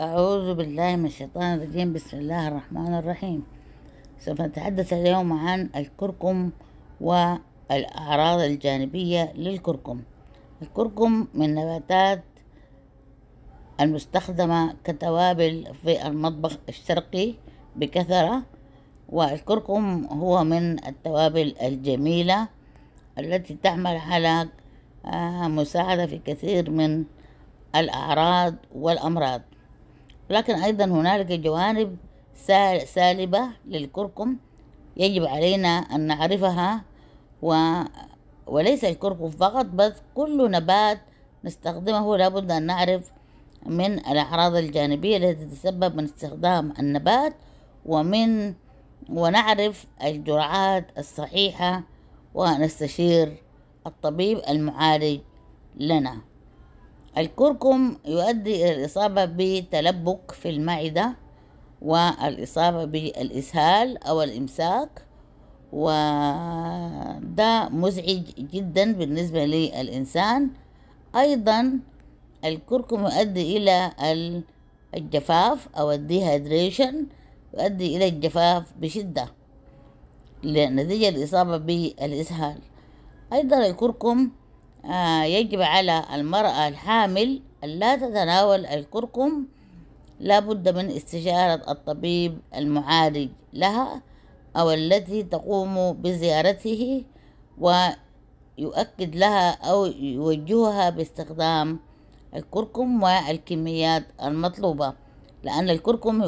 أعوذ بالله من الشيطان الرجيم بسم الله الرحمن الرحيم سوف نتحدث اليوم عن الكركم والأعراض الجانبية للكركم الكركم من نباتات المستخدمة كتوابل في المطبخ الشرقي بكثرة والكركم هو من التوابل الجميلة التي تعمل على آه، مساعدة في كثير من الأعراض والأمراض لكن أيضا هنالك جوانب سالبة للكركم يجب علينا أن نعرفها و... وليس الكركم فقط بل كل نبات نستخدمه لابد أن نعرف من الأعراض الجانبية التي تتسبب من استخدام النبات ومن ونعرف الجرعات الصحيحة ونستشير الطبيب المعالج لنا الكركم يؤدي إلى الإصابة بتلبك في المعدة والإصابة بالإسهال أو الإمساك وده مزعج جدا بالنسبة للإنسان أيضا الكركم يؤدي إلى الجفاف أو الديهيدريشن يؤدي إلى الجفاف بشدة نتيجة الإصابة بالإسهال أيضا الكركم آه، يجب على المرأة الحامل ألا تتناول الكركم لابد من استشارة الطبيب المعالج لها أو التي تقوم بزيارته ويؤكد لها أو يوجهها باستخدام الكركم والكميات المطلوبة لأن الكركم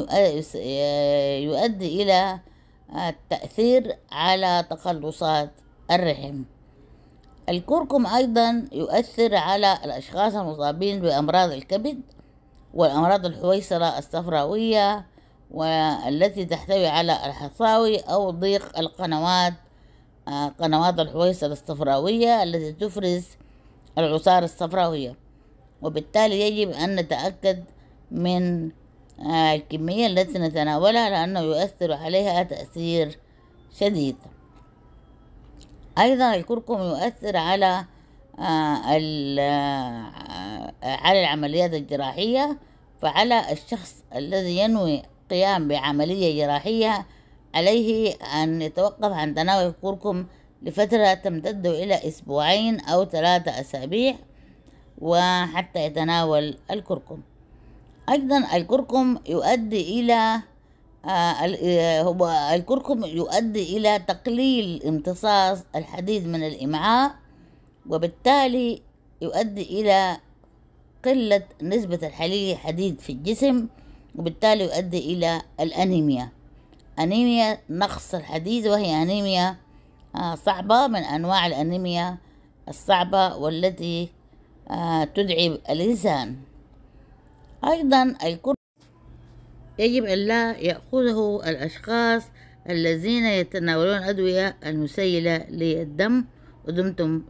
يؤدي إلى التأثير آه، على تقلصات الرحم الكركم أيضا يؤثر على الأشخاص المصابين بأمراض الكبد والأمراض الحويصلة الصفراوية والتي تحتوي على الحصاوي أو ضيق القنوات آه، قنوات الحويصلة الصفراوية التي تفرز العصارة الصفراوية وبالتالي يجب أن نتأكد من آه، الكمية التي نتناولها لأنه يؤثر عليها تأثير شديد أيضا الكركم يؤثر على آه، آه، على العمليات الجراحية فعلى الشخص الذي ينوي قيام بعملية جراحية عليه أن يتوقف عن تناول الكركم لفترة تمتد إلى أسبوعين أو ثلاثة أسابيع وحتى يتناول الكركم أيضا الكركم يؤدي إلى آه، آه، هو الكركم يؤدي إلى تقليل امتصاص الحديد من الإمعاء وبالتالي يؤدي إلى قلة نسبة الحليب الحديد في الجسم وبالتالي يؤدي إلى الأنيميا أنيميا نقص الحديد وهي أنيميا آه، صعبة من أنواع الأنيميا الصعبة والتي تدعي الإنسان أيضا الكركم يجب ألا يأخذه الأشخاص الذين يتناولون أدوية المسيلة للدم ودمتم